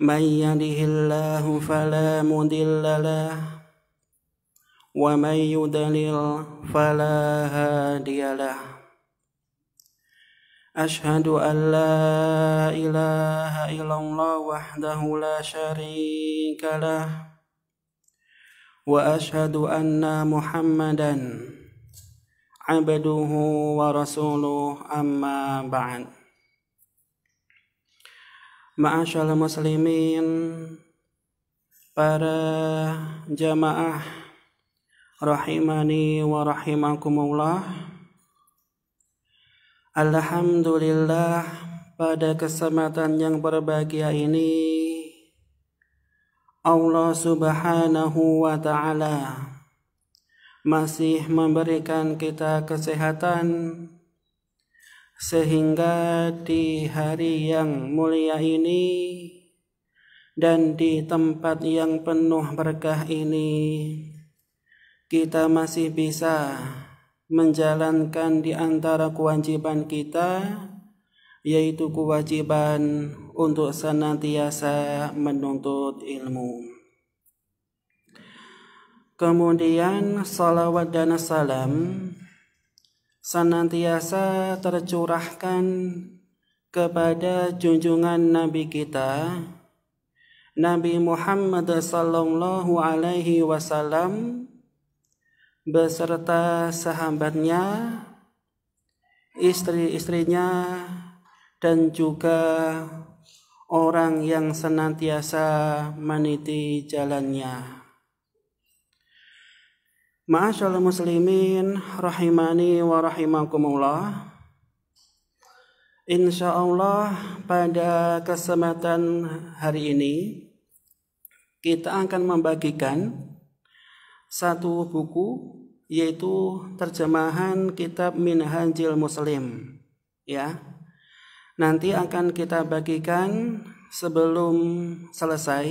من يده الله فلا مضل له ومن يضلل فلا هادي له أشهد أن لا إله إلا الله وحده لا شريك له وأشهد أن محمدا عبده ورسوله أما بعد Ma'asyal muslimin Para jamaah Rahimani wa rahimakumullah Alhamdulillah pada kesempatan yang berbahagia ini Allah subhanahu wa ta'ala masih memberikan kita kesehatan sehingga di hari yang mulia ini dan di tempat yang penuh berkah ini kita masih bisa menjalankan di antara kewajiban kita yaitu kewajiban untuk senantiasa menuntut ilmu. Kemudian salawat dan salam senantiasa tercurahkan kepada junjungan Nabi kita Nabi Muhammad sallallahu alaihi wasallam beserta sahabatnya istri-istrinya dan juga orang yang senantiasa meniti jalannya. Ma'asyal muslimin rahimani wa rahimakumullah Insya pada kesempatan hari ini kita akan membagikan satu buku yaitu terjemahan kitab Minhajil Muslim ya. Nanti akan kita bagikan sebelum selesai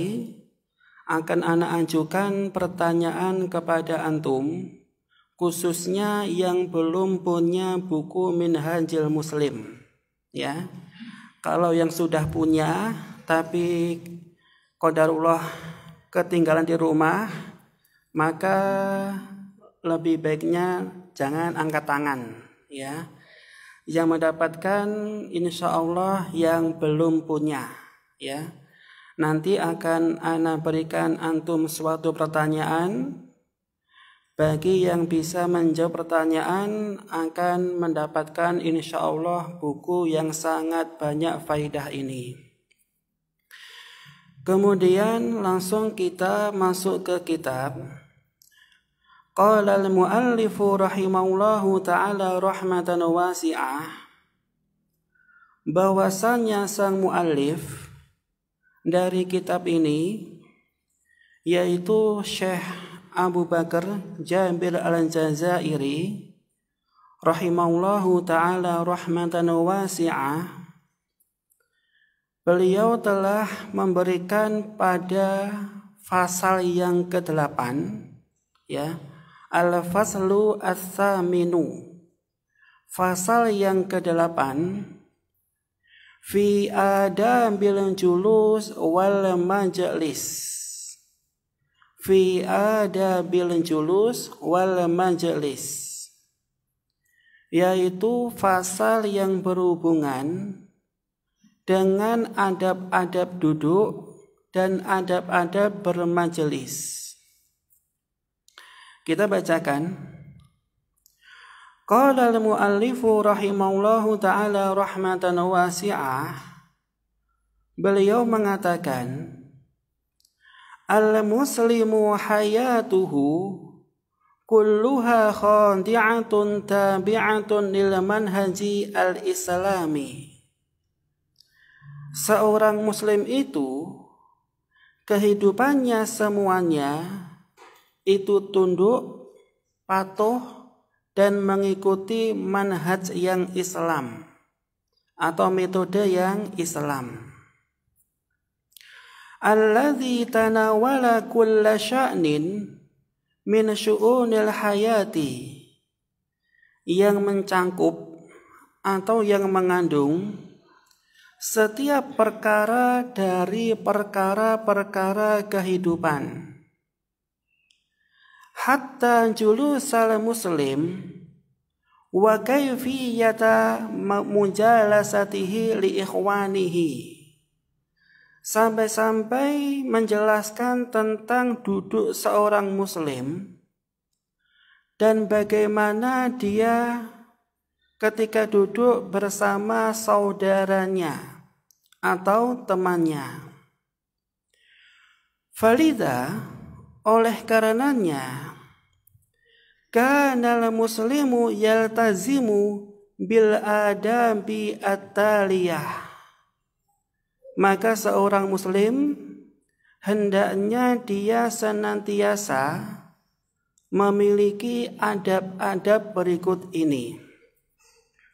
akan anak ajukan pertanyaan kepada antum khususnya yang belum punya buku Minhajil Muslim ya kalau yang sudah punya tapi kodarullah ketinggalan di rumah maka lebih baiknya jangan angkat tangan ya yang mendapatkan insya Allah yang belum punya ya Nanti akan Ana berikan antum suatu pertanyaan. Bagi yang bisa menjawab pertanyaan akan mendapatkan insya Allah buku yang sangat banyak faidah ini. Kemudian langsung kita masuk ke kitab. Qala al-muallifu rahimahullahu ta'ala rahmatan wasi'ah. Bahwasanya sang muallif dari kitab ini yaitu Syekh Abu Bakar Jabir Al-Jazairi rahimallahu taala rahmatan wasi'ah Beliau telah memberikan pada fasal yang ke-8 ya Al-faslu as-saminu Fasal yang ke-8 fi bilang julus wal majelis fi bilang julus wal majelis yaitu fasal yang berhubungan dengan adab-adab duduk dan adab-adab bermajelis. Kita bacakan Qala al-muallifu rahimallahu taala rahmatan wasi'ah. Beliau mengatakan Al-muslimu hayatuhu kulluha khadi'atun tabi'atun lil manhaji al-islami. Seorang muslim itu kehidupannya semuanya itu tunduk patuh dan mengikuti manhaj yang Islam atau metode yang Islam. Alladzi tanawala kulla sya'nin min syu'unil hayati yang mencangkup atau yang mengandung setiap perkara dari perkara-perkara kehidupan hatta julu salam muslim wa kayfiyata mujalasatihi li ikhwanihi sampai-sampai menjelaskan tentang duduk seorang muslim dan bagaimana dia ketika duduk bersama saudaranya atau temannya. Valida oleh karenanya kanal muslimu yaltazimu bil adabi ataliyah maka seorang muslim hendaknya dia senantiasa memiliki adab-adab berikut ini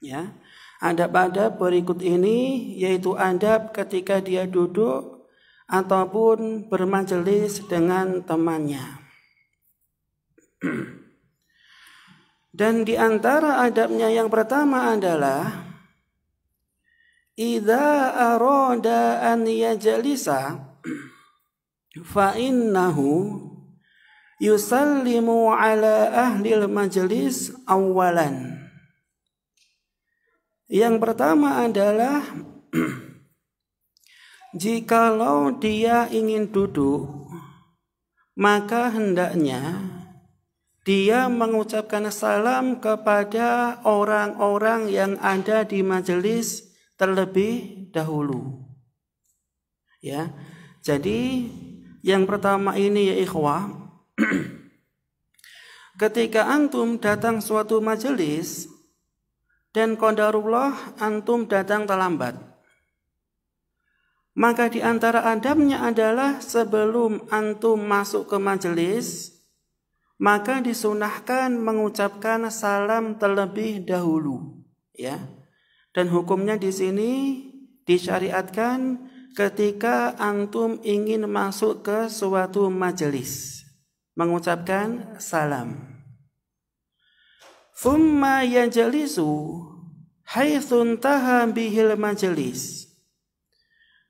ya adab-adab berikut ini yaitu adab ketika dia duduk ataupun bermajelis dengan temannya Dan di antara adabnya yang pertama adalah Idza arada an yajlisa fa innahu yusallimu ala ahlil majlis awalan. Yang pertama adalah jikalau dia ingin duduk maka hendaknya dia mengucapkan salam kepada orang-orang yang ada di majelis terlebih dahulu. Ya. Jadi yang pertama ini ya ikhwah ketika antum datang suatu majelis dan kondarullah antum datang terlambat maka di antara adabnya adalah sebelum antum masuk ke majelis maka disunahkan mengucapkan salam terlebih dahulu ya dan hukumnya di sini disyariatkan ketika antum ingin masuk ke suatu majelis mengucapkan salam thumma yajlisu haitsun bihil majelis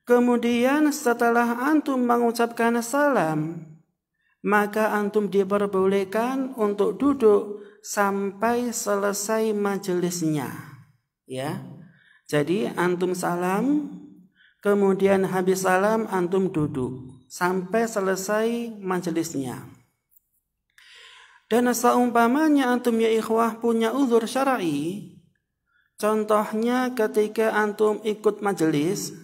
kemudian setelah antum mengucapkan salam maka antum diperbolehkan untuk duduk sampai selesai majelisnya. Ya. Jadi antum salam, kemudian habis salam antum duduk sampai selesai majelisnya. Dan seumpamanya antum ya ikhwah punya uzur syar'i, contohnya ketika antum ikut majelis,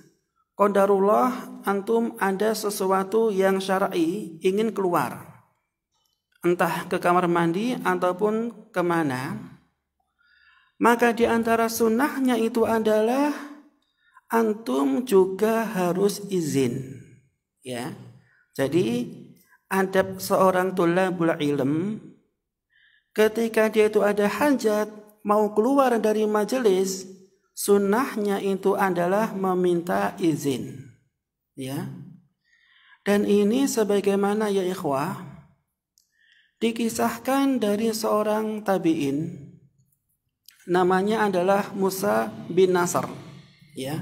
Qadarullah antum ada sesuatu yang syar'i ingin keluar. Entah ke kamar mandi ataupun kemana. Maka di antara sunnahnya itu adalah antum juga harus izin. Ya. Jadi adab seorang tulabul ilm ketika dia itu ada hajat mau keluar dari majelis sunnahnya itu adalah meminta izin. Ya. Dan ini sebagaimana ya ikhwah dikisahkan dari seorang tabi'in namanya adalah Musa bin Nasr ya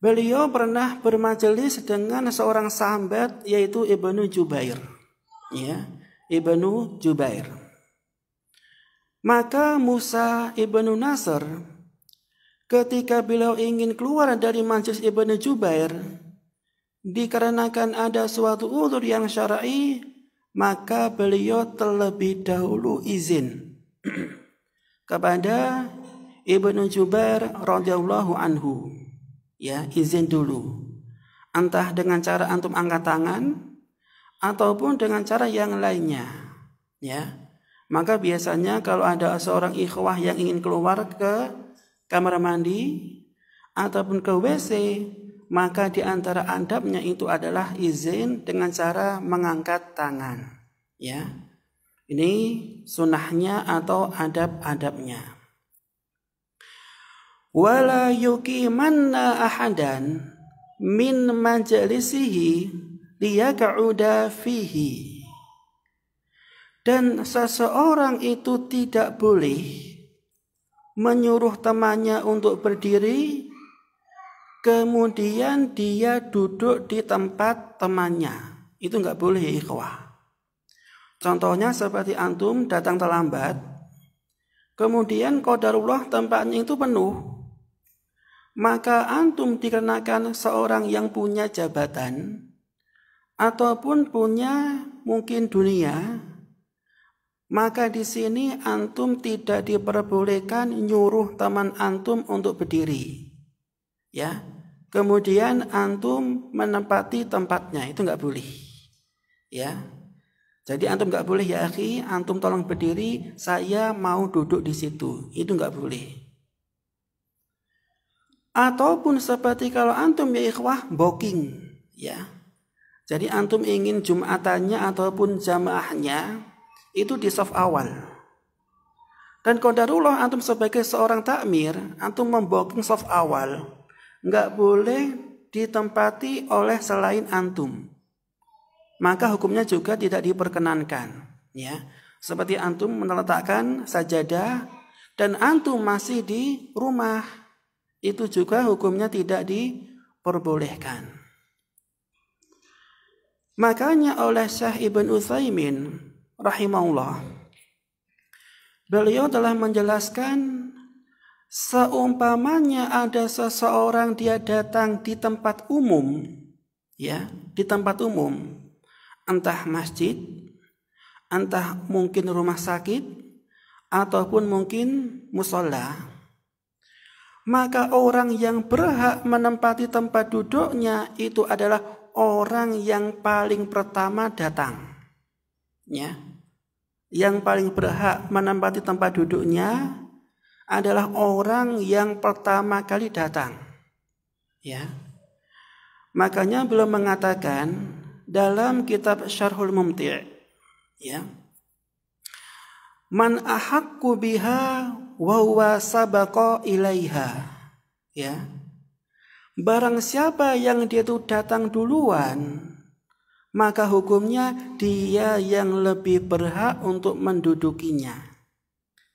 beliau pernah bermajelis dengan seorang sahabat yaitu Ibnu Jubair ya Ibnu Jubair maka Musa Ibnu Nasr Ketika beliau ingin keluar dari Majlis Ibnu Jubair, dikarenakan ada suatu ulur yang syar'i, maka beliau terlebih dahulu izin kepada Ibnu Jubair radhiyallahu anhu. Ya, izin dulu. Entah dengan cara antum angkat tangan ataupun dengan cara yang lainnya. Ya. Maka biasanya kalau ada seorang ikhwah yang ingin keluar ke kamar mandi ataupun ke WC, maka di antara adabnya itu adalah izin dengan cara mengangkat tangan. Ya, ini sunnahnya atau adab-adabnya. Wala yukimanna ahadan min majalisihi liyaka'uda fihi. Dan seseorang itu tidak boleh menyuruh temannya untuk berdiri, kemudian dia duduk di tempat temannya. Itu nggak boleh ya, ikhwah. Contohnya seperti antum datang terlambat, kemudian kodarullah tempatnya itu penuh, maka antum dikenakan seorang yang punya jabatan ataupun punya mungkin dunia, maka di sini antum tidak diperbolehkan nyuruh teman antum untuk berdiri. Ya. Kemudian antum menempati tempatnya, itu nggak boleh. Ya. Jadi antum nggak boleh ya akhi, antum tolong berdiri, saya mau duduk di situ. Itu nggak boleh. Ataupun seperti kalau antum ya ikhwah booking, ya. Jadi antum ingin jumatannya ataupun jamaahnya itu di soft awal. Dan kodarullah antum sebagai seorang takmir, antum memboking soft awal. Nggak boleh ditempati oleh selain antum. Maka hukumnya juga tidak diperkenankan. ya Seperti antum meletakkan sajadah dan antum masih di rumah. Itu juga hukumnya tidak diperbolehkan. Makanya oleh Syekh Ibn Utsaimin rahimahullah. Beliau telah menjelaskan seumpamanya ada seseorang dia datang di tempat umum, ya, di tempat umum, entah masjid, entah mungkin rumah sakit, ataupun mungkin musola. Maka orang yang berhak menempati tempat duduknya itu adalah orang yang paling pertama datang. Ya yang paling berhak menempati tempat duduknya adalah orang yang pertama kali datang. Ya. Makanya belum mengatakan dalam kitab Syarhul Mumti' ya. Man ahakku biha wa huwa sabaqa ilaiha. Ya. Barang siapa yang dia itu datang duluan maka hukumnya dia yang lebih berhak untuk mendudukinya.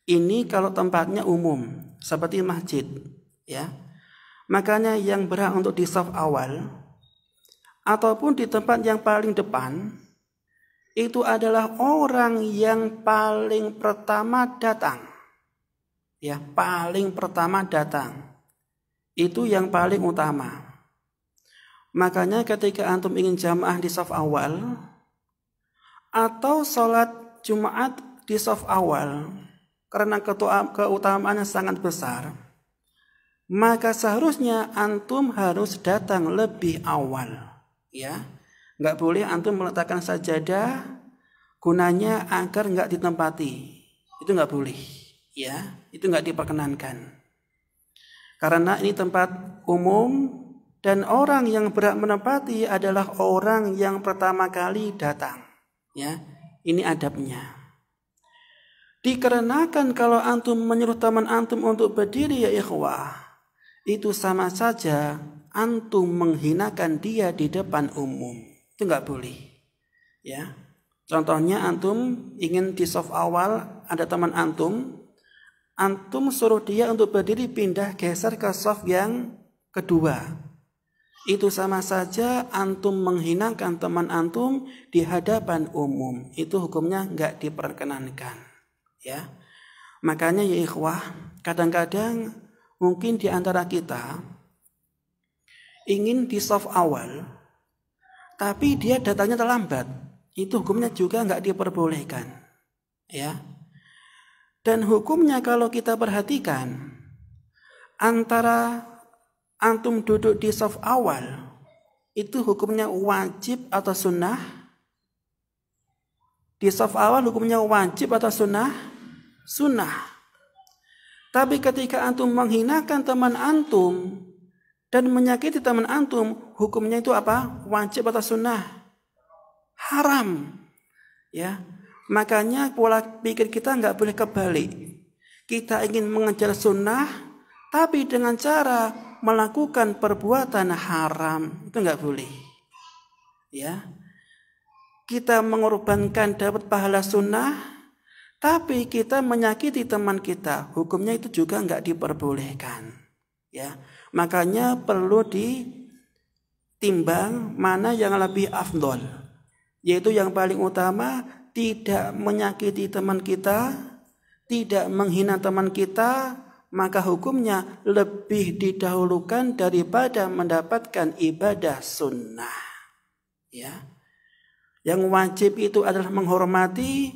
Ini kalau tempatnya umum, seperti masjid, ya. Makanya yang berhak untuk di saf awal ataupun di tempat yang paling depan itu adalah orang yang paling pertama datang. Ya, paling pertama datang. Itu yang paling utama. Makanya ketika antum ingin jamaah di saf awal atau sholat Jumat di saf awal karena ketua, keutamaannya sangat besar, maka seharusnya antum harus datang lebih awal, ya. Nggak boleh antum meletakkan sajadah gunanya agar nggak ditempati. Itu nggak boleh, ya. Itu nggak diperkenankan. Karena ini tempat umum dan orang yang berhak menepati adalah orang yang pertama kali datang ya ini adabnya dikarenakan kalau antum menyuruh teman antum untuk berdiri ya ikhwah itu sama saja antum menghinakan dia di depan umum itu nggak boleh ya contohnya antum ingin di soft awal ada teman antum antum suruh dia untuk berdiri pindah geser ke soft yang kedua itu sama saja antum menghinakan teman antum di hadapan umum. Itu hukumnya nggak diperkenankan. Ya, makanya ya ikhwah, kadang-kadang mungkin di antara kita ingin di soft awal, tapi dia datanya terlambat. Itu hukumnya juga nggak diperbolehkan. Ya, dan hukumnya kalau kita perhatikan antara antum duduk di soft awal, itu hukumnya wajib atau sunnah? Di soft awal hukumnya wajib atau sunnah? Sunnah. Tapi ketika antum menghinakan teman antum dan menyakiti teman antum, hukumnya itu apa? Wajib atau sunnah? Haram. Ya. Makanya pola pikir kita nggak boleh kebalik. Kita ingin mengejar sunnah, tapi dengan cara melakukan perbuatan haram itu nggak boleh. Ya, kita mengorbankan dapat pahala sunnah, tapi kita menyakiti teman kita, hukumnya itu juga nggak diperbolehkan. Ya, makanya perlu ditimbang mana yang lebih afdol, yaitu yang paling utama tidak menyakiti teman kita, tidak menghina teman kita, maka hukumnya lebih didahulukan daripada mendapatkan ibadah sunnah. Ya. Yang wajib itu adalah menghormati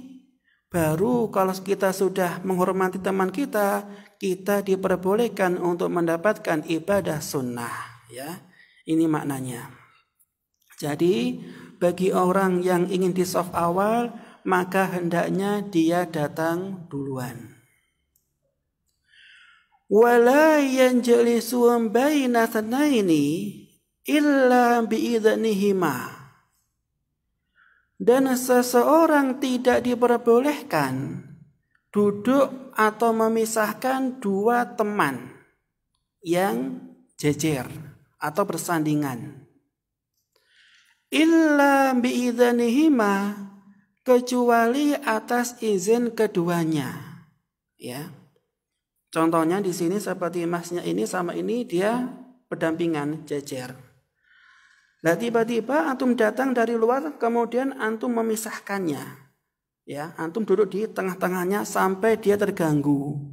baru kalau kita sudah menghormati teman kita, kita diperbolehkan untuk mendapatkan ibadah sunnah, ya. Ini maknanya. Jadi, bagi orang yang ingin di soft awal, maka hendaknya dia datang duluan wala yanjalisu baina thanaini illa biidznihima dan seseorang tidak diperbolehkan duduk atau memisahkan dua teman yang jejer atau bersandingan. Illa biidznihima kecuali atas izin keduanya. Ya. Contohnya di sini seperti masnya ini sama ini dia berdampingan jejer. Nah tiba-tiba antum datang dari luar kemudian antum memisahkannya. Ya, antum duduk di tengah-tengahnya sampai dia terganggu.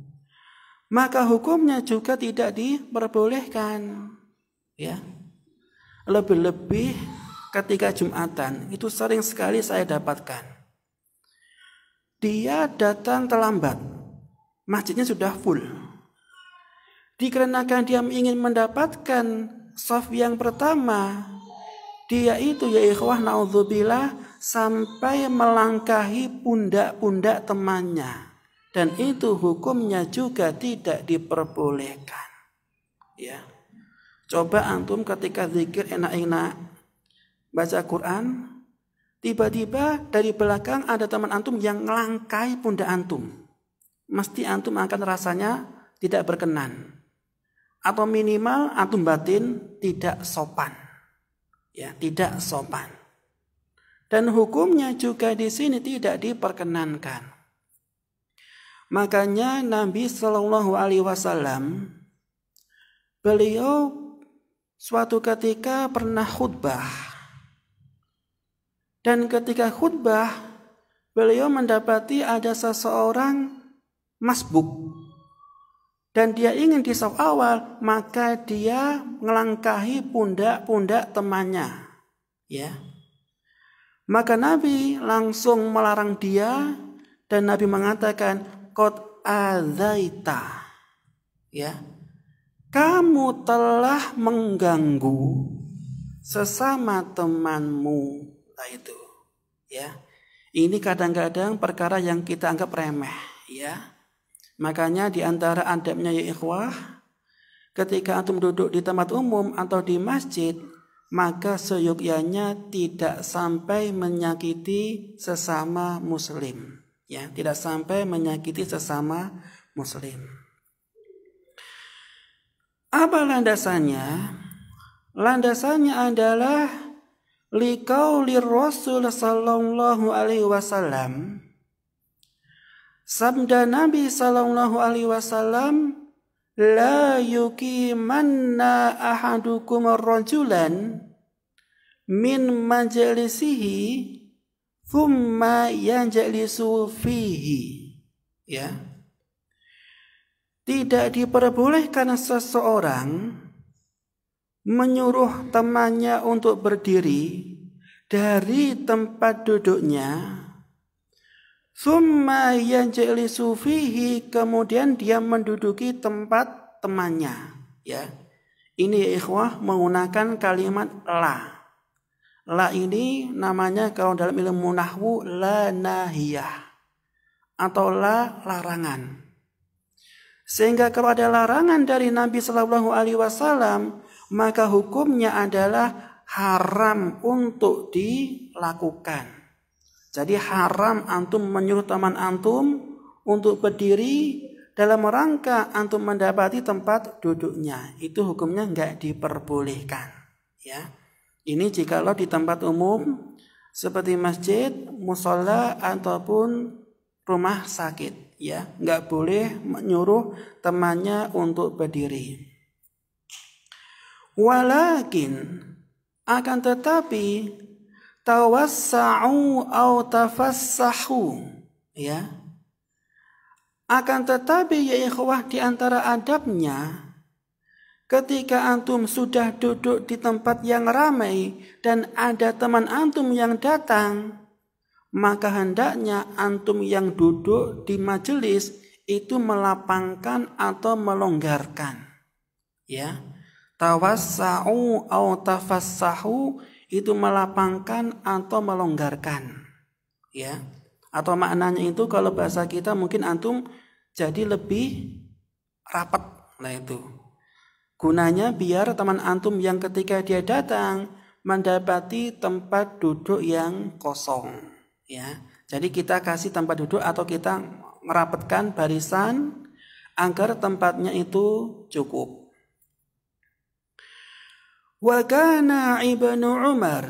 Maka hukumnya juga tidak diperbolehkan. Ya. Lebih-lebih ketika Jumatan itu sering sekali saya dapatkan. Dia datang terlambat, masjidnya sudah full. Dikarenakan dia ingin mendapatkan saf yang pertama, dia itu ya ikhwah naudzubillah sampai melangkahi pundak-pundak temannya. Dan itu hukumnya juga tidak diperbolehkan. Ya. Coba antum ketika zikir enak-enak baca Quran, tiba-tiba dari belakang ada teman antum yang melangkai pundak antum mesti antum akan rasanya tidak berkenan atau minimal antum batin tidak sopan ya tidak sopan dan hukumnya juga di sini tidak diperkenankan makanya Nabi Shallallahu Alaihi Wasallam beliau suatu ketika pernah khutbah dan ketika khutbah beliau mendapati ada seseorang masbuk dan dia ingin di saf awal maka dia melangkahi pundak-pundak temannya ya maka Nabi langsung melarang dia dan Nabi mengatakan kot azaita ya kamu telah mengganggu sesama temanmu nah itu ya ini kadang-kadang perkara yang kita anggap remeh ya Makanya di antara adabnya ya ikhwah, ketika antum duduk di tempat umum atau di masjid, maka seyogyanya tidak sampai menyakiti sesama muslim. Ya, tidak sampai menyakiti sesama muslim. Apa landasannya? Landasannya adalah liqaulir Rasul sallallahu alaihi wasallam Sabda Nabi Sallallahu Alaihi Wasallam, La yukimanna ahadukum rajulan min majlisihi thumma yanjalisu fihi. Ya. Tidak diperbolehkan seseorang menyuruh temannya untuk berdiri dari tempat duduknya Summa jeli sufihi kemudian dia menduduki tempat temannya ya. Ini ikhwah menggunakan kalimat la. La ini namanya kalau dalam ilmu nahwu la nahiyah atau la larangan. Sehingga kalau ada larangan dari Nabi Shallallahu alaihi wasallam, maka hukumnya adalah haram untuk dilakukan. Jadi haram antum menyuruh teman antum untuk berdiri dalam rangka antum mendapati tempat duduknya. Itu hukumnya nggak diperbolehkan. Ya, ini jika lo di tempat umum seperti masjid, musola ataupun rumah sakit. Ya, nggak boleh menyuruh temannya untuk berdiri. Walakin akan tetapi tawassa'u au tafassahu ya akan tetapi ya ikhwah di antara adabnya ketika antum sudah duduk di tempat yang ramai dan ada teman antum yang datang maka hendaknya antum yang duduk di majelis itu melapangkan atau melonggarkan ya tawassa'u au tafassahu itu melapangkan atau melonggarkan ya atau maknanya itu kalau bahasa kita mungkin antum jadi lebih rapat nah itu gunanya biar teman antum yang ketika dia datang mendapati tempat duduk yang kosong ya jadi kita kasih tempat duduk atau kita merapatkan barisan agar tempatnya itu cukup Wa ibnu Umar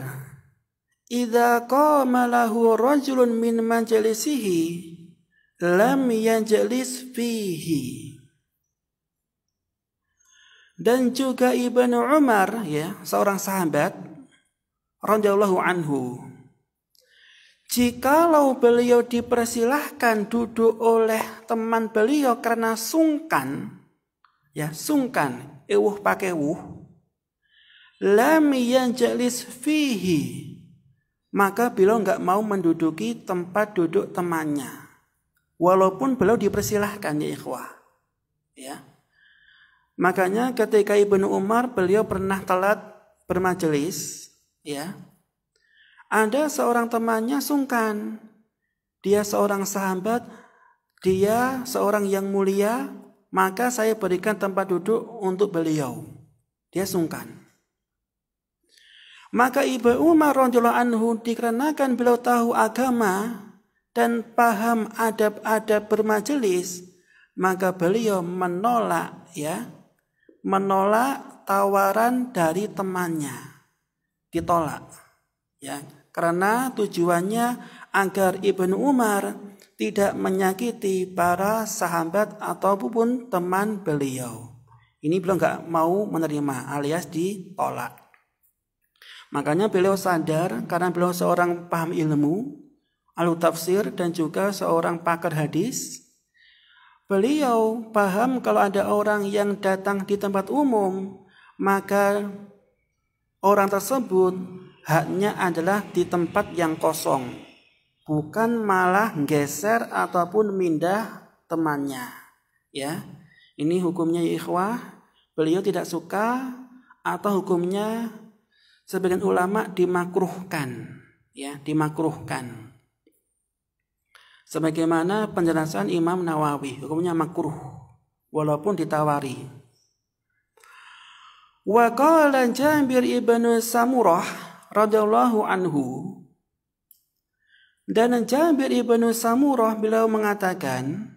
jika qama lahu rajulun min majlisihi lam yajlis fihi. Dan juga Ibnu Umar ya, seorang sahabat radhiyallahu anhu. Jikalau beliau dipersilahkan duduk oleh teman beliau karena sungkan, ya sungkan, ewuh pakai wuh, lam yanjalis fihi maka beliau nggak mau menduduki tempat duduk temannya walaupun beliau dipersilahkan ya ikhwah ya makanya ketika Ibnu Umar beliau pernah telat bermajelis ya ada seorang temannya sungkan dia seorang sahabat dia seorang yang mulia maka saya berikan tempat duduk untuk beliau dia sungkan maka Ibu Umar radhiyallahu anhu dikarenakan beliau tahu agama dan paham adab-adab bermajelis, maka beliau menolak ya, menolak tawaran dari temannya. Ditolak. Ya, karena tujuannya agar Ibnu Umar tidak menyakiti para sahabat ataupun teman beliau. Ini beliau nggak mau menerima alias ditolak. Makanya beliau sadar karena beliau seorang paham ilmu, alu tafsir dan juga seorang pakar hadis. Beliau paham kalau ada orang yang datang di tempat umum, maka orang tersebut haknya adalah di tempat yang kosong, bukan malah geser ataupun mindah temannya. Ya, ini hukumnya ya ikhwah. Beliau tidak suka atau hukumnya sebagian ulama dimakruhkan ya dimakruhkan sebagaimana penjelasan Imam Nawawi hukumnya makruh walaupun ditawari wa qala Jabir ibnu Samurah radhiyallahu anhu dan Jabir ibnu Samurah beliau mengatakan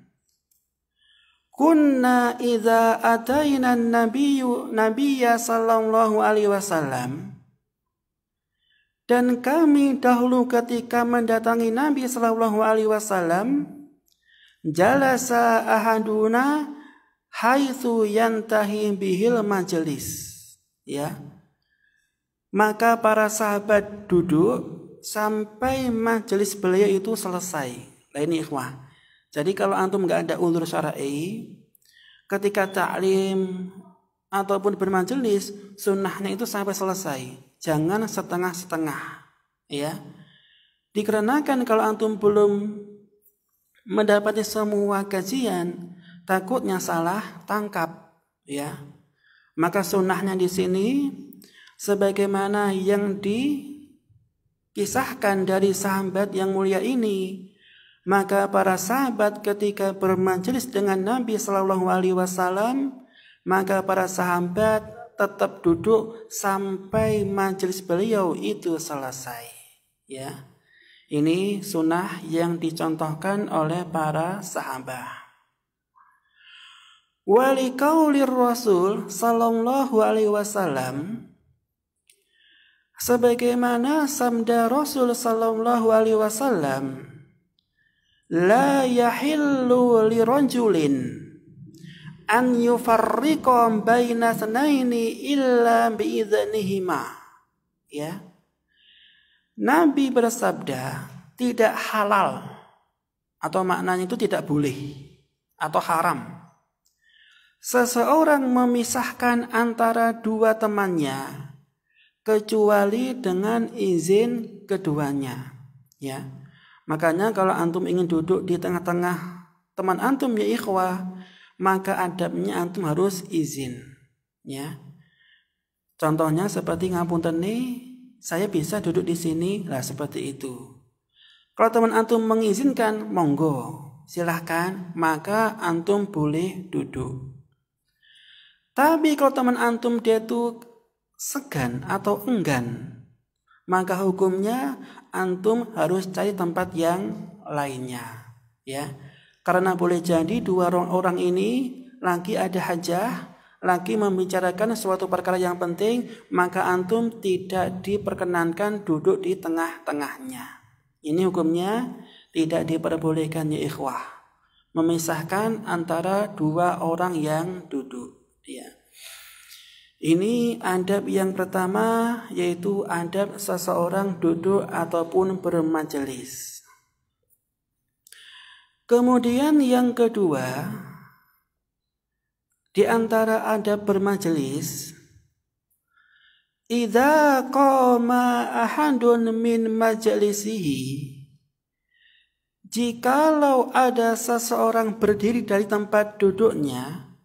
kunna idza ataina nabiyyu nabiyya sallallahu alaihi wasallam dan kami dahulu ketika mendatangi Nabi Shallallahu Alaihi Wasallam, jalasa ahaduna haitsu yantahi bihil majelis. Ya. Maka para sahabat duduk sampai majelis beliau itu selesai. Nah ini ikhwah. Jadi kalau antum nggak ada ulur syar'i, ketika taklim ataupun bermajelis, sunnahnya itu sampai selesai. Jangan setengah-setengah, ya. Dikarenakan kalau antum belum mendapati semua kajian, takutnya salah tangkap, ya. Maka sunnahnya di sini sebagaimana yang dikisahkan dari sahabat yang mulia ini. Maka para sahabat ketika bermajelis dengan Nabi Shallallahu Alaihi Wasallam, maka para sahabat tetap duduk sampai majelis beliau itu selesai. Ya. Ini sunnah yang dicontohkan oleh para sahabat. Walikaulir Rasul Sallallahu Alaihi Wasallam sebagaimana samda Rasul Sallallahu Alaihi Wasallam la yahillu lirajulin an yufarriqa baina sanaini illa biidznihima ya Nabi bersabda tidak halal atau maknanya itu tidak boleh atau haram seseorang memisahkan antara dua temannya kecuali dengan izin keduanya ya makanya kalau antum ingin duduk di tengah-tengah teman antum ya ikhwah maka adabnya antum harus izin ya contohnya seperti ngapun teni saya bisa duduk di sini lah seperti itu kalau teman antum mengizinkan monggo silahkan maka antum boleh duduk tapi kalau teman antum dia tuh segan atau enggan maka hukumnya antum harus cari tempat yang lainnya ya karena boleh jadi dua orang ini lagi ada hajah, lagi membicarakan suatu perkara yang penting, maka antum tidak diperkenankan duduk di tengah-tengahnya. Ini hukumnya tidak diperbolehkan ya ikhwah. Memisahkan antara dua orang yang duduk. Ya. Ini adab yang pertama yaitu adab seseorang duduk ataupun bermajelis. Kemudian yang kedua, di antara adab bermajelis, ida koma ahadun min majelisihi, Jikalau ada seseorang berdiri dari tempat duduknya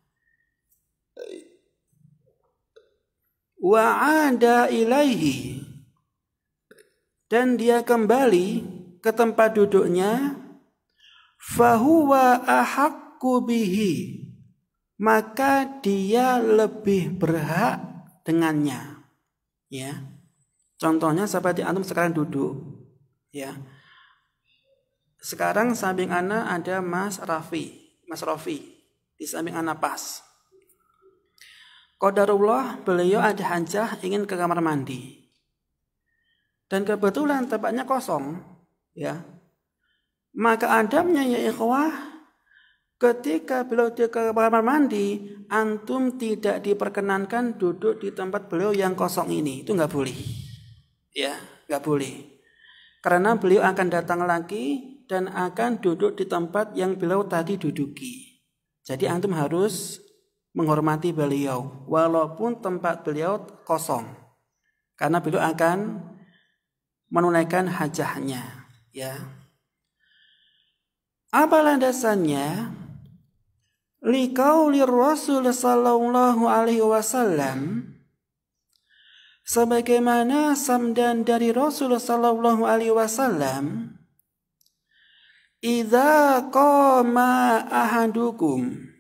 wa ada ilaihi dan dia kembali ke tempat duduknya fahuwa ahakku bihi maka dia lebih berhak dengannya ya contohnya sahabat antum sekarang duduk ya sekarang samping ana ada Mas Rafi Mas Rafi di samping ana pas Qadarullah beliau ada hajah ingin ke kamar mandi dan kebetulan tempatnya kosong ya maka adabnya ya ikhwah, ketika beliau ke kamar mandi, antum tidak diperkenankan duduk di tempat beliau yang kosong ini. Itu nggak boleh. Ya, nggak boleh. Karena beliau akan datang lagi dan akan duduk di tempat yang beliau tadi duduki. Jadi antum harus menghormati beliau walaupun tempat beliau kosong. Karena beliau akan menunaikan hajahnya, ya. Apa landasannya? Likaulir Rasul sallallahu alaihi wasallam sebagaimana Samdan dari Rasul sallallahu alaihi wasallam Idza qama ahadukum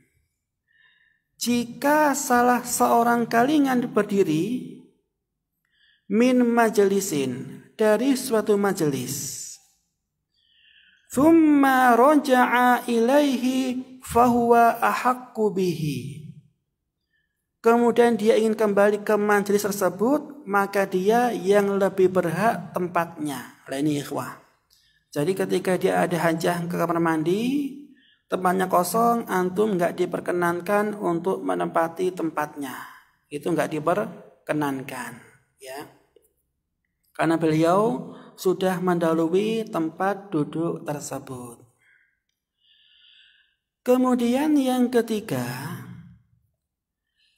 jika salah seorang kalingan berdiri min majelisin dari suatu majelis Thumma roja'a ilaihi fahuwa ahakku bihi. Kemudian dia ingin kembali ke majelis tersebut, maka dia yang lebih berhak tempatnya. ini ikhwah. Jadi ketika dia ada hajah ke kamar mandi, tempatnya kosong, antum nggak diperkenankan untuk menempati tempatnya. Itu nggak diperkenankan, ya. Karena beliau sudah mendahului tempat duduk tersebut. Kemudian yang ketiga,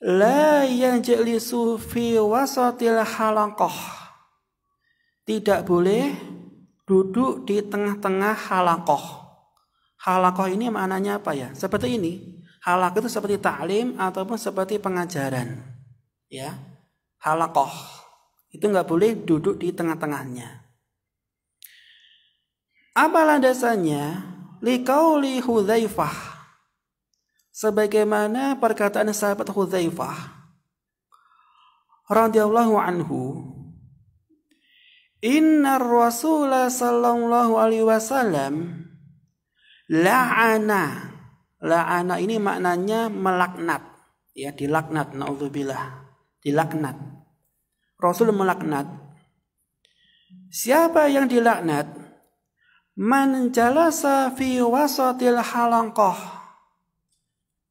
la jeli fi wasatil halaqah. Tidak boleh duduk di tengah-tengah halakoh. Halakoh ini maknanya apa ya? Seperti ini. halakoh itu seperti taklim ataupun seperti pengajaran. Ya. Halakoh Itu nggak boleh duduk di tengah-tengahnya. Apa landasannya? Likauli Hudzaifah. Sebagaimana perkataan sahabat Hudzaifah radhiyallahu anhu Inna Rasul sallallahu alaihi wasallam la'ana. La'ana ini maknanya melaknat. Ya, dilaknat naudzubillah. Dilaknat. Rasul melaknat. Siapa yang dilaknat? Man jalasa fi wasatil halangkoh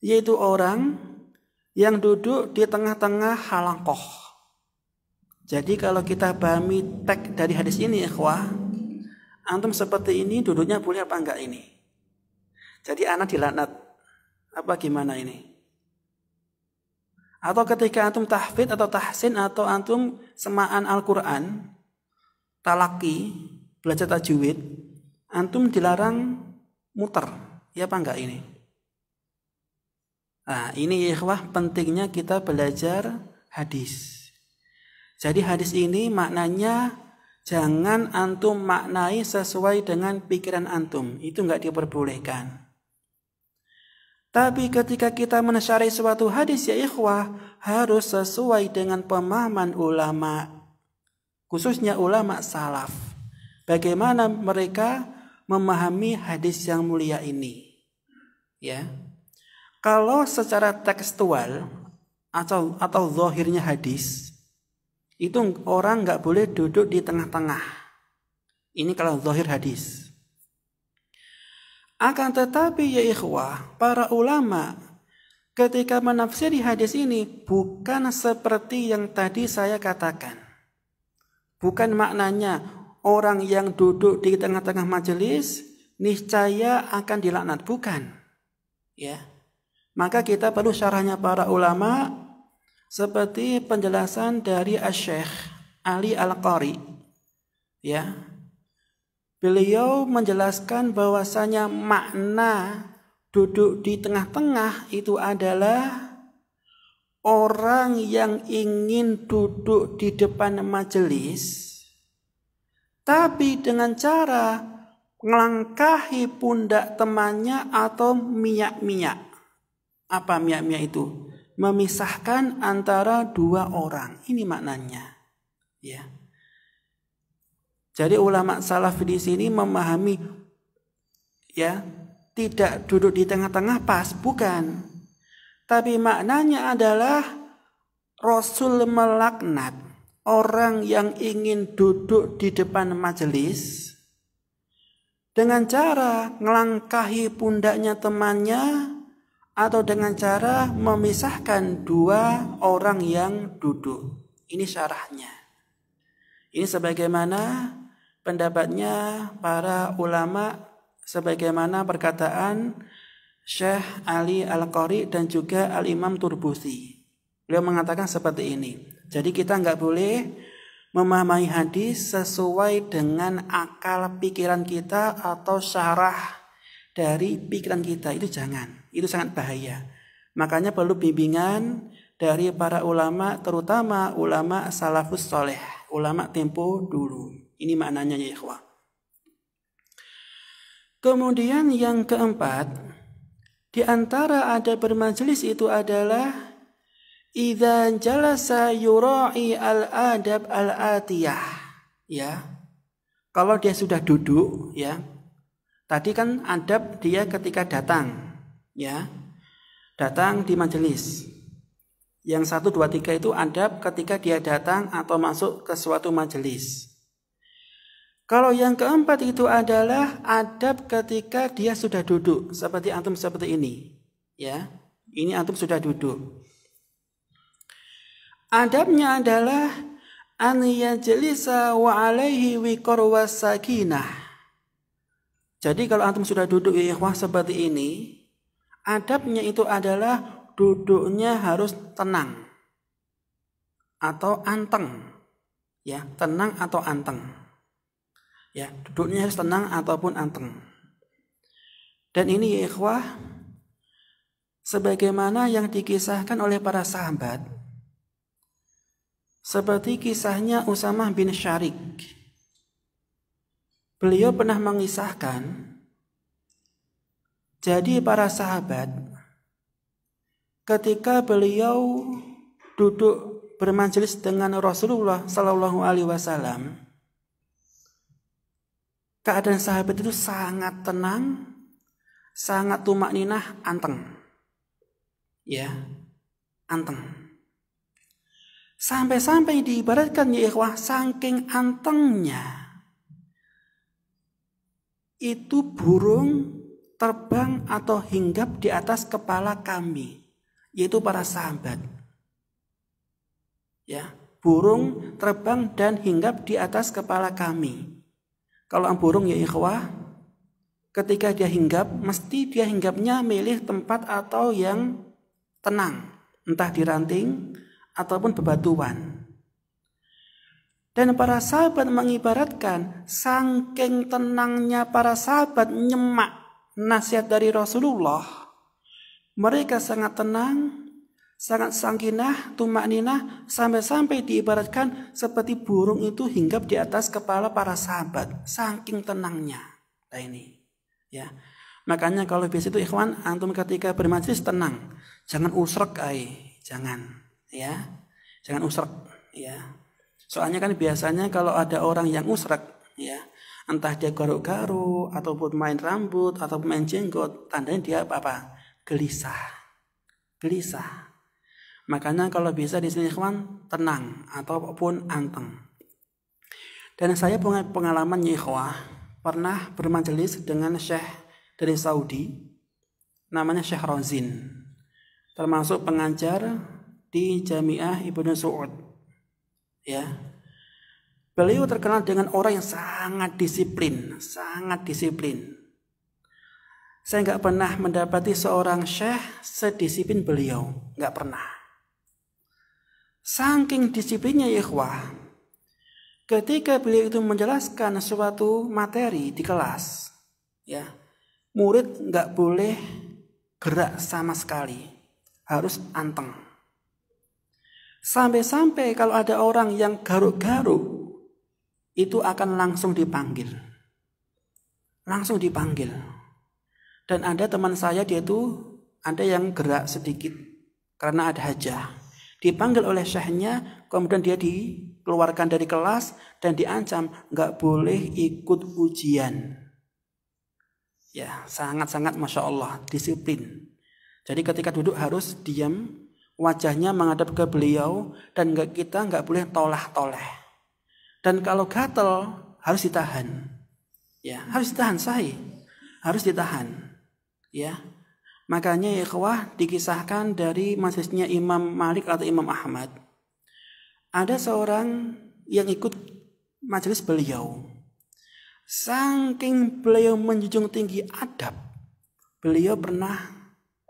Yaitu orang yang duduk di tengah-tengah halangkoh Jadi kalau kita pahami teks dari hadis ini ikhwah Antum seperti ini duduknya boleh apa enggak ini? Jadi anak dilaknat Apa gimana ini? Atau ketika antum tahfid atau tahsin atau antum semaan Al-Quran Talaki, belajar tajwid antum dilarang muter. Ya apa enggak ini? Nah, ini ya, ikhwah pentingnya kita belajar hadis. Jadi hadis ini maknanya jangan antum maknai sesuai dengan pikiran antum. Itu enggak diperbolehkan. Tapi ketika kita menasyari suatu hadis ya ikhwah harus sesuai dengan pemahaman ulama. Khususnya ulama salaf. Bagaimana mereka memahami hadis yang mulia ini. Ya. Kalau secara tekstual atau atau zahirnya hadis itu orang nggak boleh duduk di tengah-tengah. Ini kalau zahir hadis. Akan tetapi ya ikhwah, para ulama ketika menafsiri hadis ini bukan seperti yang tadi saya katakan. Bukan maknanya orang yang duduk di tengah-tengah majelis niscaya akan dilaknat bukan ya maka kita perlu syarahnya para ulama seperti penjelasan dari Syekh Ali Al-Qari ya beliau menjelaskan bahwasanya makna duduk di tengah-tengah itu adalah orang yang ingin duduk di depan majelis tapi dengan cara melangkahi pundak temannya atau minyak-minyak. Apa minyak-minyak itu? Memisahkan antara dua orang. Ini maknanya. Ya. Jadi ulama salaf di sini memahami ya, tidak duduk di tengah-tengah pas, bukan. Tapi maknanya adalah Rasul melaknat orang yang ingin duduk di depan majelis dengan cara melangkahi pundaknya temannya atau dengan cara memisahkan dua orang yang duduk. Ini syarahnya. Ini sebagaimana pendapatnya para ulama sebagaimana perkataan Syekh Ali Al-Qari dan juga Al-Imam Turbusi. Beliau mengatakan seperti ini. Jadi kita nggak boleh memahami hadis sesuai dengan akal pikiran kita atau syarah dari pikiran kita. Itu jangan. Itu sangat bahaya. Makanya perlu bimbingan dari para ulama, terutama ulama salafus soleh, ulama tempo dulu. Ini maknanya ya ikhwah. Kemudian yang keempat, di antara ada bermajelis itu adalah Idza jalasa yura'i al-adab al-atiyah. Ya. Kalau dia sudah duduk, ya. Tadi kan adab dia ketika datang, ya. Datang di majelis. Yang satu dua tiga itu adab ketika dia datang atau masuk ke suatu majelis. Kalau yang keempat itu adalah adab ketika dia sudah duduk seperti antum seperti ini, ya. Ini antum sudah duduk adabnya adalah an yajlisa wa alaihi wikor sakinah. Jadi kalau antum sudah duduk ya ikhwah seperti ini, adabnya itu adalah duduknya harus tenang atau anteng. Ya, tenang atau anteng. Ya, duduknya harus tenang ataupun anteng. Dan ini ya ikhwah sebagaimana yang dikisahkan oleh para sahabat seperti kisahnya Usamah bin Syarik. Beliau pernah mengisahkan, jadi para sahabat, ketika beliau duduk bermajelis dengan Rasulullah Shallallahu Alaihi Wasallam, keadaan sahabat itu sangat tenang, sangat tumak ninah, anteng, ya, anteng. Sampai-sampai diibaratkan ya ikhwah saking antengnya. Itu burung terbang atau hinggap di atas kepala kami. Yaitu para sahabat. Ya, burung terbang dan hinggap di atas kepala kami. Kalau burung ya ikhwah, ketika dia hinggap, mesti dia hinggapnya milih tempat atau yang tenang. Entah di ranting, ataupun bebatuan. Dan para sahabat mengibaratkan sangking tenangnya para sahabat nyemak nasihat dari Rasulullah. Mereka sangat tenang, sangat sangkinah, tumak ninah, sampai-sampai diibaratkan seperti burung itu hinggap di atas kepala para sahabat. Sangking tenangnya. Nah ini. Ya. Makanya kalau biasa itu ikhwan, antum ketika bermajlis tenang. Jangan usrek ay. Jangan ya jangan usrek ya soalnya kan biasanya kalau ada orang yang usrek ya entah dia garuk-garuk ataupun main rambut ataupun main jenggot tandanya dia apa apa gelisah gelisah makanya kalau bisa di sini ikhwan tenang ataupun anteng dan saya punya pengalaman nyikhwah ya, pernah bermajelis dengan syekh dari Saudi namanya Syekh Rozin termasuk pengajar di Jamiah Ibnu Suud. Ya. Beliau terkenal dengan orang yang sangat disiplin, sangat disiplin. Saya nggak pernah mendapati seorang syekh sedisiplin beliau, nggak pernah. Saking disiplinnya ya, ikhwah, ketika beliau itu menjelaskan suatu materi di kelas, ya murid nggak boleh gerak sama sekali, harus anteng Sampai-sampai kalau ada orang yang garuk-garuk, itu akan langsung dipanggil. Langsung dipanggil. Dan ada teman saya dia itu ada yang gerak sedikit karena ada hajah. Dipanggil oleh syahnya, kemudian dia dikeluarkan dari kelas dan diancam nggak boleh ikut ujian. Ya, sangat-sangat masya Allah disiplin. Jadi ketika duduk harus diam wajahnya menghadap ke beliau dan nggak kita nggak boleh tolah-toleh. Dan kalau gatel harus ditahan. Ya, harus ditahan sahi. Harus ditahan. Ya. Makanya ya ikhwah dikisahkan dari masjidnya Imam Malik atau Imam Ahmad. Ada seorang yang ikut majelis beliau. Saking beliau menjunjung tinggi adab, beliau pernah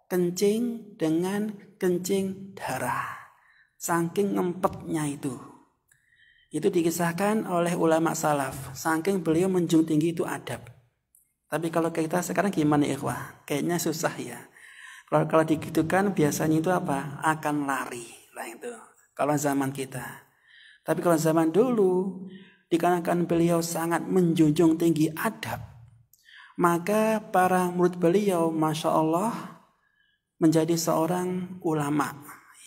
kencing dengan kencing darah. Saking ngempetnya itu. Itu dikisahkan oleh ulama salaf. Saking beliau menjunjung tinggi itu adab. Tapi kalau kita sekarang gimana ikhwah? Kayaknya susah ya. Kalau kalau digitukan biasanya itu apa? Akan lari lah itu. Kalau zaman kita. Tapi kalau zaman dulu dikarenakan beliau sangat menjunjung tinggi adab, maka para murid beliau, masya Allah, menjadi seorang ulama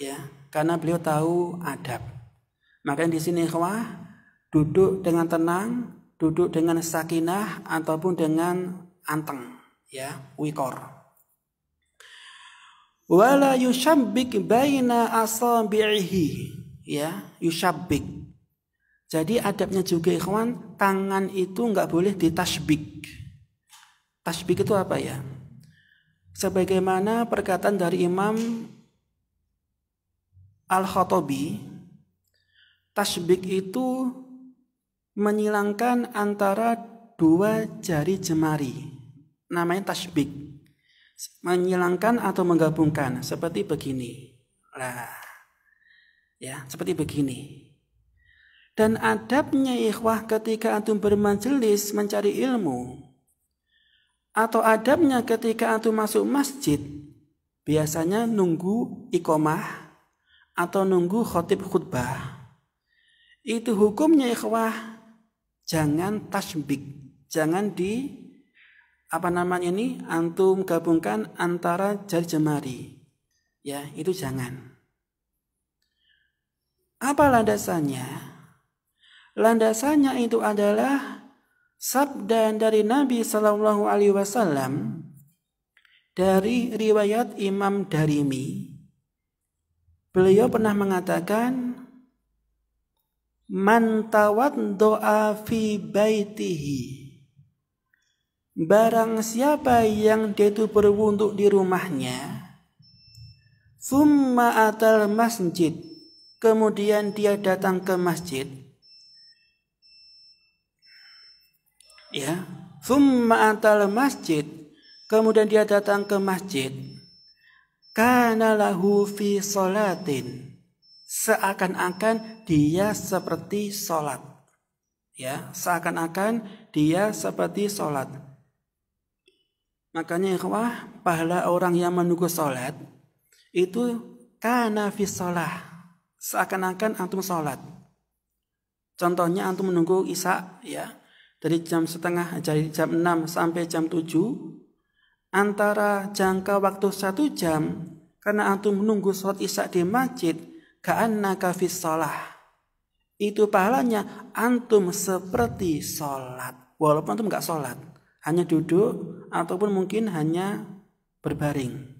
ya karena beliau tahu adab makanya di sini ikhwah duduk dengan tenang duduk dengan sakinah ataupun dengan anteng ya wikor wala yushabbik baina asabi'ihi ya yushabbik jadi adabnya juga ikhwan tangan itu nggak boleh ditasbik tasbik itu apa ya sebagaimana perkataan dari Imam Al-Khattabi tasbik itu menyilangkan antara dua jari jemari namanya tasbik menyilangkan atau menggabungkan seperti begini lah ya seperti begini dan adabnya ikhwah ketika antum bermajelis mencari ilmu atau adabnya ketika antum masuk masjid biasanya nunggu ikomah atau nunggu khotib khutbah. Itu hukumnya ikhwah jangan tasbik, jangan di apa namanya ini antum gabungkan antara jari jemari. Ya, itu jangan. Apa landasannya? Landasannya itu adalah sabda dari Nabi Shallallahu Alaihi Wasallam dari riwayat Imam Darimi. Beliau pernah mengatakan, Mantawat doa fi baitihi. Barang siapa yang dia itu berwuduk di rumahnya, summa atal masjid. Kemudian dia datang ke masjid. ya thumma atal masjid kemudian dia datang ke masjid kana lahu fi salatin seakan-akan dia seperti salat ya seakan-akan dia seperti salat makanya ikhwah pahala orang yang menunggu salat itu kana fi salah seakan-akan antum salat contohnya antum menunggu isya ya dari jam setengah dari jam 6 sampai jam 7 antara jangka waktu satu jam karena antum menunggu sholat isya di masjid karena kafis sholat itu pahalanya antum seperti sholat walaupun antum nggak sholat hanya duduk ataupun mungkin hanya berbaring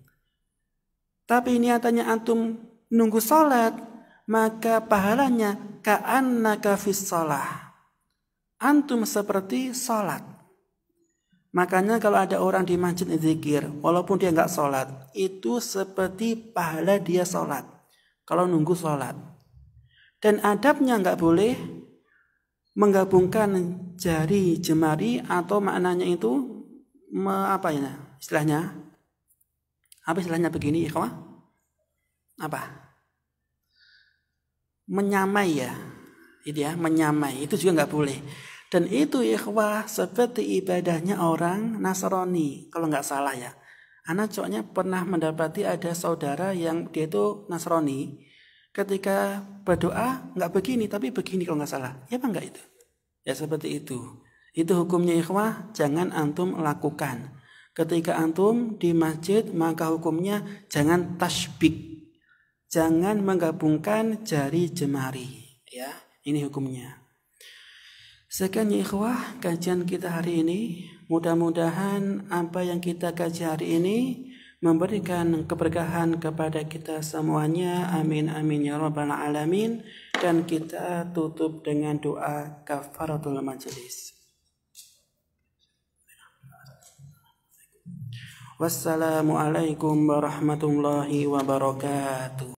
tapi niatannya antum nunggu sholat maka pahalanya ka'annaka fis sholah antum seperti sholat. Makanya kalau ada orang di masjid zikir, walaupun dia nggak sholat, itu seperti pahala dia sholat. Kalau nunggu sholat. Dan adabnya nggak boleh menggabungkan jari jemari atau maknanya itu me, apa ya istilahnya apa istilahnya begini ya apa menyamai ya itu ya menyamai itu juga nggak boleh dan itu ikhwah seperti ibadahnya orang Nasrani kalau nggak salah ya anak cowoknya pernah mendapati ada saudara yang dia itu Nasrani ketika berdoa nggak begini tapi begini kalau nggak salah ya apa nggak itu ya seperti itu itu hukumnya ikhwah jangan antum lakukan ketika antum di masjid maka hukumnya jangan tasbih jangan menggabungkan jari jemari ya ini hukumnya. Sekian ya ikhwah kajian kita hari ini. Mudah-mudahan apa yang kita kaji hari ini memberikan keberkahan kepada kita semuanya. Amin amin ya rabbal alamin. Dan kita tutup dengan doa kafaratul majelis. Wassalamualaikum warahmatullahi wabarakatuh.